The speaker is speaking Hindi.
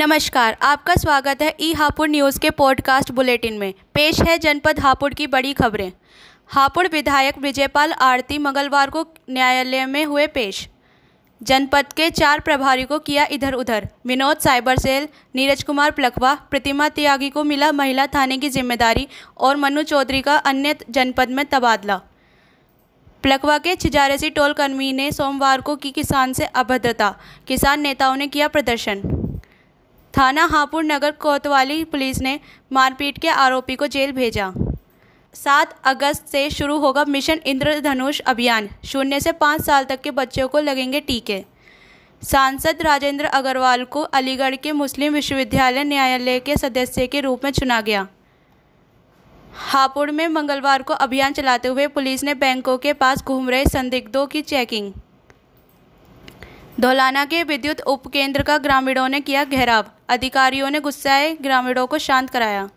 नमस्कार आपका स्वागत है ई हापुड़ न्यूज़ के पॉडकास्ट बुलेटिन में पेश है जनपद हापुड़ की बड़ी खबरें हापुड़ विधायक विजयपाल आरती मंगलवार को न्यायालय में हुए पेश जनपद के चार प्रभारी को किया इधर उधर विनोद साइबर सेल नीरज कुमार प्लखवा प्रतिमा त्यागी को मिला महिला थाने की जिम्मेदारी और मनु चौधरी का अन्य जनपद में तबादला प्लखवा के छिजारसी टोल कर्मी ने सोमवार को की किसान से अभद्रता किसान नेताओं ने किया प्रदर्शन थाना हापुड़ नगर कोतवाली पुलिस ने मारपीट के आरोपी को जेल भेजा सात अगस्त से शुरू होगा मिशन इंद्रधनुष अभियान शून्य से पाँच साल तक के बच्चों को लगेंगे टीके सांसद राजेंद्र अग्रवाल को अलीगढ़ के मुस्लिम विश्वविद्यालय न्यायालय के सदस्य के रूप में चुना गया हापुड़ में मंगलवार को अभियान चलाते हुए पुलिस ने बैंकों के पास घूम रहे संदिग्धों की चेकिंग धोलाना के विद्युत उपकेंद्र का ग्रामीणों ने किया घेराव अधिकारियों ने गुस्साए ग्रामीणों को शांत कराया